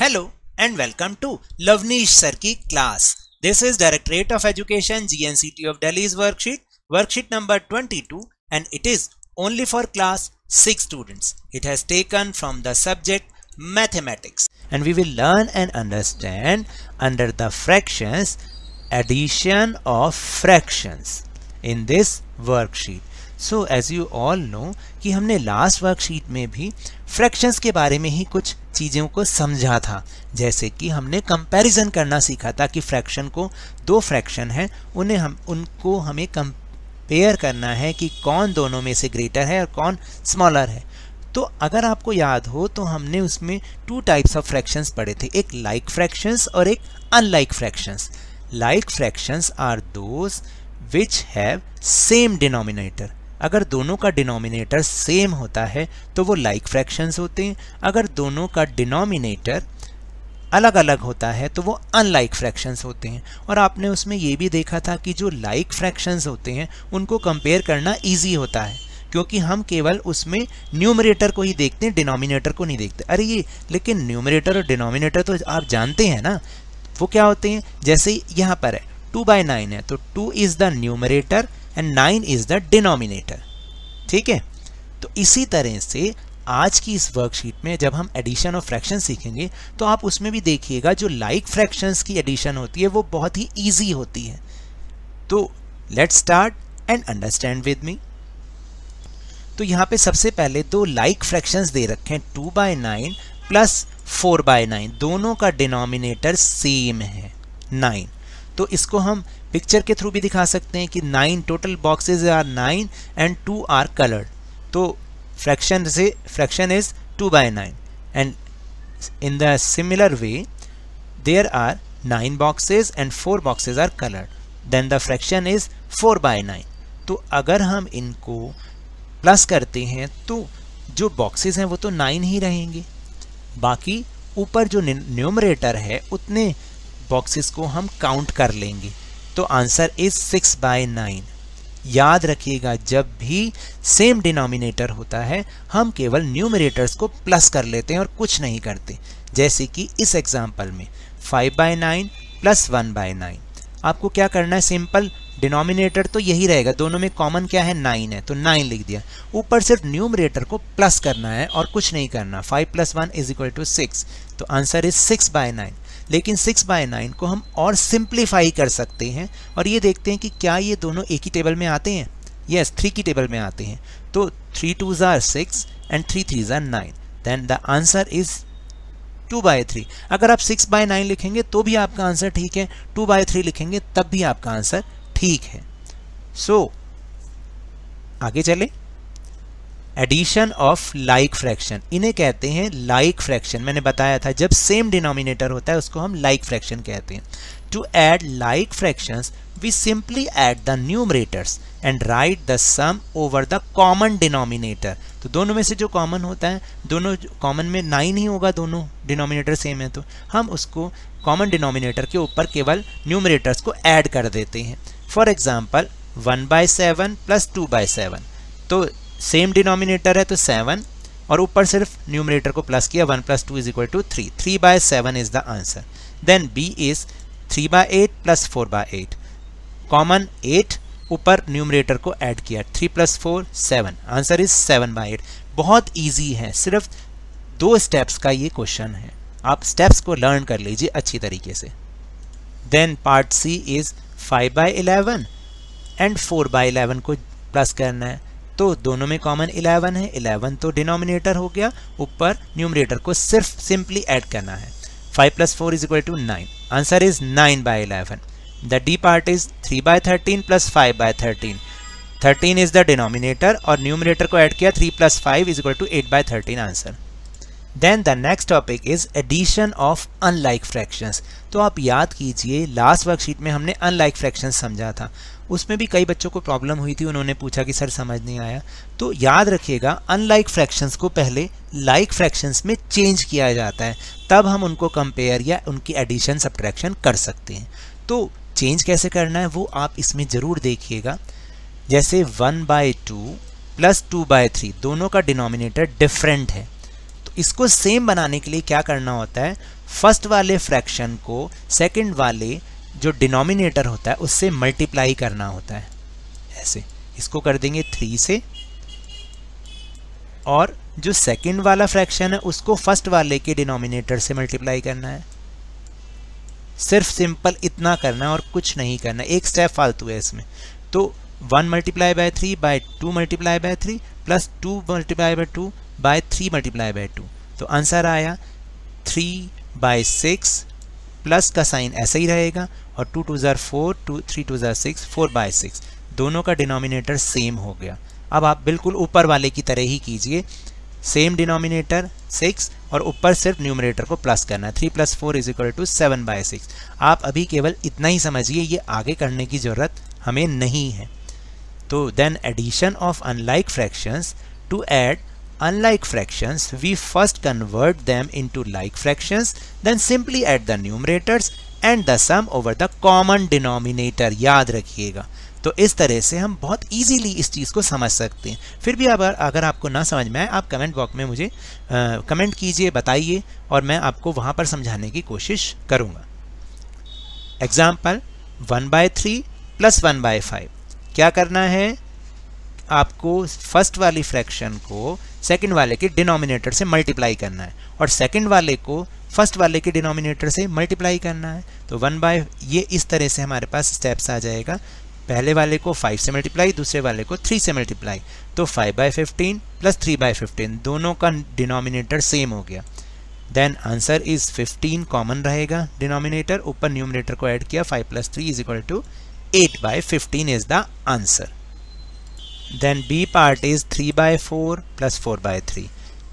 Hello and welcome to Lavnish Sarki class. This is Directorate of Education GNCT of Delhi's worksheet, worksheet number 22 and it is only for class 6 students. It has taken from the subject mathematics and we will learn and understand under the fractions addition of fractions in this worksheet. So as you all know कि हमने last worksheet में भी fractions के बारे में ही कुछ चीज़ों को समझा था जैसे कि हमने कंपैरिजन करना सीखा था कि फ्रैक्शन को दो फ्रैक्शन हैं उन्हें हम उनको हमें कंपेयर करना है कि कौन दोनों में से ग्रेटर है और कौन स्मॉलर है तो अगर आपको याद हो तो हमने उसमें टू टाइप्स ऑफ फ्रैक्शंस पढ़े थे एक लाइक like फ्रैक्शंस और एक unlike fractions like fractions are those which have same denominator अगर दोनों का डिनोमिनेटर सेम होता है तो वो लाइक like फ्रैक्शंस होते हैं अगर दोनों का डिनोमिनेटर अलग अलग होता है तो वो अनलाइक फ्रैक्शंस होते हैं और आपने उसमें ये भी देखा था कि जो लाइक like फ्रैक्शंस होते हैं उनको कंपेयर करना ईजी होता है क्योंकि हम केवल उसमें न्यूमरेटर को ही देखते हैं डिनोमिनेटर को नहीं देखते अरे ये लेकिन न्यूमरेटर और डिनोमिनेटर तो आप जानते हैं ना वो क्या होते हैं जैसे यहाँ पर है टू बाई नाइन है तो two is the numerator and nine is the denominator ठीक है तो इसी तरह से आज की इस वर्कशीट में जब हम एडिशन ऑफ फ्रैक्शन सीखेंगे तो आप उसमें भी देखिएगा जो लाइक like फ्रैक्शंस की एडिशन होती है वो बहुत ही ईजी होती है तो let start and understand with me तो यहाँ पे सबसे पहले दो लाइक फ्रैक्शन फ्रैक्शंस दे रखे हैं two by nine plus four by nine दोनों का डिनोमिनेटर सेम है नाइन तो इसको हम पिक्चर के थ्रू भी दिखा सकते हैं कि nine total boxes are nine and two are coloured तो फ्रैक्शन से fraction is two by nine and in the similar way there are nine boxes and four boxes are coloured then the fraction is four by nine तो अगर हम इनको plus करते हैं तो जो बॉक्सेज हैं वो तो नाइन ही रहेंगे बाकी ऊपर जो न्यूमरेटर है उतने बॉक्सेस को हम काउंट कर लेंगे तो answer is six by nine याद रखिएगा जब भी सेम डिनोमिनेटर होता है हम केवल न्यूमरेटर्स को प्लस कर लेते हैं और कुछ नहीं करते जैसे कि इस एग्जाम्पल में five by nine plus one by nine आपको क्या करना है सिंपल डिनोमिनेटर तो यही रहेगा दोनों में कॉमन क्या है नाइन है तो नाइन लिख दिया ऊपर सिर्फ न्यूमरेटर को प्लस करना है और कुछ नहीं करना five plus one is equal to six तो answer is six by nine लेकिन सिक्स बाय नाइन को हम और सिंप्लीफाई कर सकते हैं और ये देखते हैं कि क्या ये दोनों एक ही टेबल में आते हैं यस थ्री की टेबल में आते हैं तो थ्री टू ज़ार सिक्स एंड थ्री थ्री ज़ार nine then the answer is two by three अगर आप सिक्स बाय नाइन लिखेंगे तो भी आपका आंसर ठीक है टू बाय थ्री लिखेंगे तब भी आपका आंसर ठीक है सो so, आगे चलें एडिशन ऑफ लाइक फ्रैक्शन इन्हें कहते हैं लाइक like फ्रैक्शन मैंने बताया था जब सेम डिनोमिनेटर होता है उसको हम लाइक like फ्रैक्शन कहते हैं to add like fractions we simply add the numerators and write the sum over the common denominator तो दोनों में से जो कॉमन होता है दोनों कॉमन में नाइन ही होगा दोनों डिनोमिनेटर सेम है तो हम उसको कॉमन डिनोमिनेटर के ऊपर केवल न्यूमरेटर्स को ऐड कर देते हैं for example one by seven plus two by seven तो सेम डिनोमिनेटर है तो सेवन और ऊपर सिर्फ न्यूमिनेटर को प्लस किया one plus two is equal to three three by seven is the answer then B is three by eight plus four by eight common eight ऊपर numerator को add किया three plus four seven answer is seven by eight बहुत easy है सिर्फ दो steps का ये question है आप स्टेप्स को लर्न कर लीजिए अच्छी तरीके से then part C is five by eleven and four by eleven को प्लस करना है तो दोनों में कॉमन 11 है 11 तो डिनोमिनेटर हो गया ऊपर न्यूमरेटर को सिर्फ सिंपली ऐड करना है 5 plus four is equal to nine answer is nine by eleven the D part is three by thirteen plus five by thirteen thirteen is the denominator और न्यूमरेटर को add किया three plus five is equal to eight by thirteen answer then the next topic is addition of unlike fractions तो आप याद कीजिए last worksheet में हमने unlike fractions समझा था उसमें भी कई बच्चों को प्रॉब्लम हुई थी उन्होंने पूछा कि सर समझ नहीं आया तो याद रखिएगा अनलाइक फ्रैक्शंस को पहले लाइक like फ्रैक्शंस में चेंज किया जाता है तब हम उनको कंपेयर या उनकी एडिशन सब्ट्रैक्शन कर सकते हैं तो चेंज कैसे करना है वो आप इसमें ज़रूर देखिएगा जैसे one by two plus two by three दोनों का डिनोमिनेटर डिफरेंट है इसको सेम बनाने के लिए क्या करना होता है फर्स्ट वाले फ्रैक्शन को सेकंड वाले जो डिनोमिनेटर होता है उससे मल्टीप्लाई करना होता है ऐसे इसको कर देंगे थ्री से और जो सेकंड वाला फ्रैक्शन है उसको फर्स्ट वाले के डिनोमिनेटर से मल्टीप्लाई करना है सिर्फ सिंपल इतना करना है और कुछ नहीं करना एक स्टेप फालतू है इसमें तो one multiply by three by two multiply by three plus two multiply by two by three multiply by two तो आंसर आया थ्री बाय सिक्स प्लस का साइन ऐसा ही रहेगा और टू टू ज़ार फोर टू थ्री टू ज़ार six four by six दोनों का डिनोमिनेटर सेम हो गया अब आप बिल्कुल ऊपर वाले की तरह ही कीजिए सेम डिनोमिनेटर सिक्स और ऊपर सिर्फ न्यूमरेटर को प्लस करना है three plus four is equal to seven by six आप अभी केवल इतना ही समझिए ये आगे करने की ज़रूरत हमें नहीं है तो then addition of unlike fractions to add unlike fractions, we first convert them into like fractions, then simply add the numerators and the sum over the common denominator याद रखिएगा तो इस तरह से हम बहुत इजीली इस चीज़ को समझ सकते हैं फिर भी अगर अगर आपको ना समझ में आए आप कमेंट बॉक्स में मुझे आ, कमेंट कीजिए बताइए और मैं आपको वहाँ पर समझाने की कोशिश करूँगा example one by three plus one by five क्या करना है आपको फर्स्ट वाली फ्रैक्शन को सेकंड वाले के डिनोमिनेटर से मल्टीप्लाई करना है और सेकंड वाले को फर्स्ट वाले के डिनोमिनेटर से मल्टीप्लाई करना है तो वन बाय ये इस तरह से हमारे पास स्टेप्स आ जाएगा पहले वाले को फाइव से मल्टीप्लाई दूसरे वाले को थ्री से मल्टीप्लाई तो five by fifteen plus three by fifteen दोनों का डिनोमिनेटर सेम हो गया then answer is fifteen common रहेगा डिनोमिनेटर ऊपर न्यूमिनेटर को ऐड किया five plus three is equal to eight by fifteen is the answer then B part is three by four plus four by three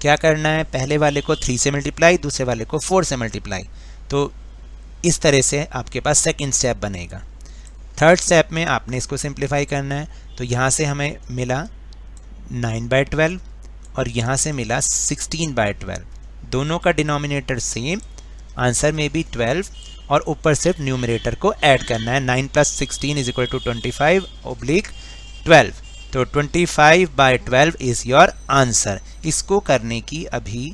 क्या करना है पहले वाले को थ्री से मल्टीप्लाई दूसरे वाले को फोर से मल्टीप्लाई तो इस तरह से आपके पास सेकेंड स्टेप बनेगा थर्ड स्टेप में आपने इसको सिंप्लीफाई करना है तो यहाँ से हमें मिला नाइन बाय ट्वेल्व और यहाँ से मिला सिक्सटीन बाय ट्वेल्व दोनों का डिनोमिनेटर सेम आंसर में भी ट्वेल्व और ऊपर सिर्फ न्यूमिनेटर को ऐड करना है nine plus sixteen is equal to twenty five oblique twelve तो 25 five by twelve is your answer इसको करने की अभी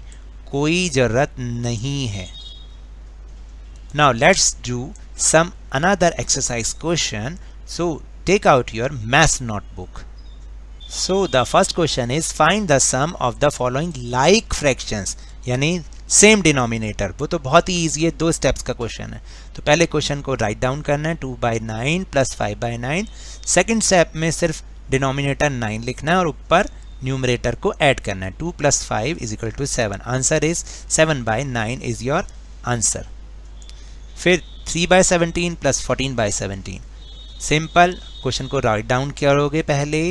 कोई ज़रूरत नहीं है now let's do some another exercise question so take out your math notebook so the first question is find the sum of the following like fraction यानी same denominator वो तो बहुत ही ईजी है दो स्टेप्स का क्वेश्चन है तो पहले क्वेश्चन को राइट डाउन करना है two by nine plus five by nine second step में सिर्फ डिनोमिनेटर नाइन लिखना है और ऊपर न्यूमरेटर को ऐड करना है two plus five is equal to seven answer is seven by nine is your answer फिर three by seventeen plus fourteen by seventeen simple question को राइट डाउन करोगे पहले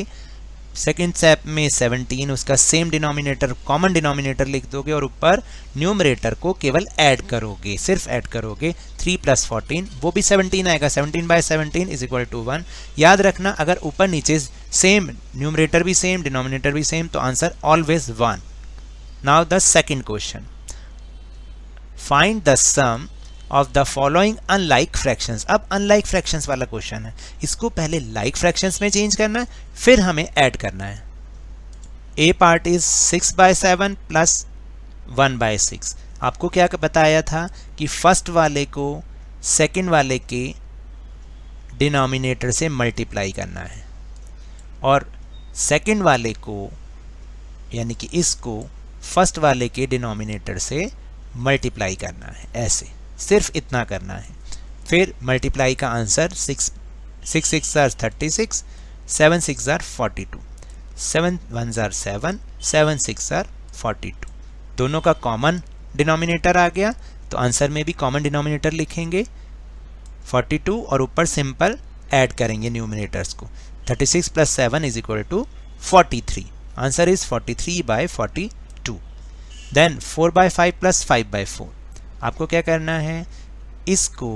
सेकेंड स्टेप में 17 उसका सेम डिनोमिनेटर कॉमन डिनोमिनेटर लिख दोगे और ऊपर न्यूमरेटर को केवल ऐड करोगे सिर्फ ऐड करोगे 3 प्लस फोर्टीन वो भी 17 आएगा 17 by 17 is equal to one याद रखना अगर ऊपर नीचे सेम न्यूमरेटर भी सेम डिनोमिनेटर भी सेम तो answer always one now the second question find the sum of the following unlike fractions अब अनलाइक फ्रैक्शंस वाला क्वेश्चन है इसको पहले लाइक like फ्रैक्शंस में चेंज करना है फिर हमें ऐड करना है A part is six by seven plus one by six आपको क्या बताया था कि फर्स्ट वाले को सेकेंड वाले के डिनोमिनेटर से मल्टीप्लाई करना है और सेकेंड वाले को यानी कि इसको फर्स्ट वाले के डिनोमिनेटर से मल्टीप्लाई करना है ऐसे सिर्फ इतना करना है फिर मल्टीप्लाई का answer six six six are thirty six seven six are forty two seven one हजार seven seven six are forty two दोनों का कॉमन डिनोमिनेटर आ गया तो आंसर में भी कॉमन डिनोमिनेटर लिखेंगे फोर्टी टू और ऊपर सिंपल ऐड करेंगे न्यूमिनेटर्स को thirty six plus seven is equal to forty three answer is forty three by forty two then four by five plus five by four आपको क्या करना है इसको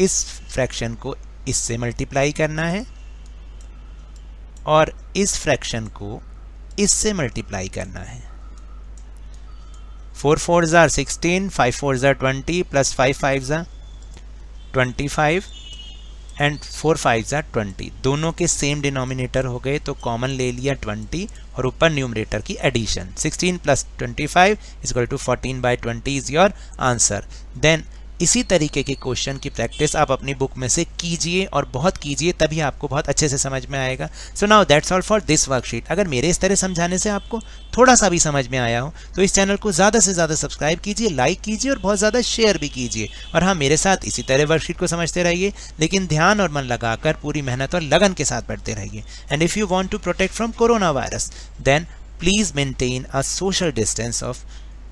इस फ्रैक्शन को इससे मल्टीप्लाई करना है और इस फ्रैक्शन को इससे मल्टीप्लाई करना है फोर फोर ज़ार सिक्सटीन फाइव फोर ज़ार ट्वेंटी प्लस फाइव फाइव ज़ार twenty five and four five ज़ा ट्वेंटी दोनों के सेम डिनोमिनेटर हो गए तो कॉमन ले लिया ट्वेंटी और ऊपर न्यूमरेटर की addition sixteen plus twenty five is two fourteen by twenty is your answer then इसी तरीके के क्वेश्चन की प्रैक्टिस आप अपनी बुक में से कीजिए और बहुत कीजिए तभी आपको बहुत अच्छे से समझ में आएगा so now that's all for this worksheet अगर मेरे इस तरह समझाने से आपको थोड़ा सा भी समझ में आया हो तो इस चैनल को ज़्यादा से ज़्यादा सब्सक्राइब कीजिए लाइक कीजिए और बहुत ज़्यादा शेयर भी कीजिए और हाँ मेरे साथ इसी तरह वर्कशीट को समझते रहिए लेकिन ध्यान और मन लगाकर पूरी मेहनत और लगन के साथ बढ़ते रहिए and if you want to protect from coronavirus then please maintain a social distance of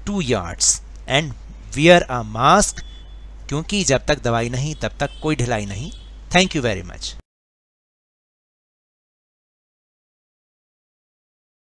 two yards and wear a mask क्योंकि जब तक दवाई नहीं तब तक कोई ढिलाई नहीं थैंक यू वेरी मच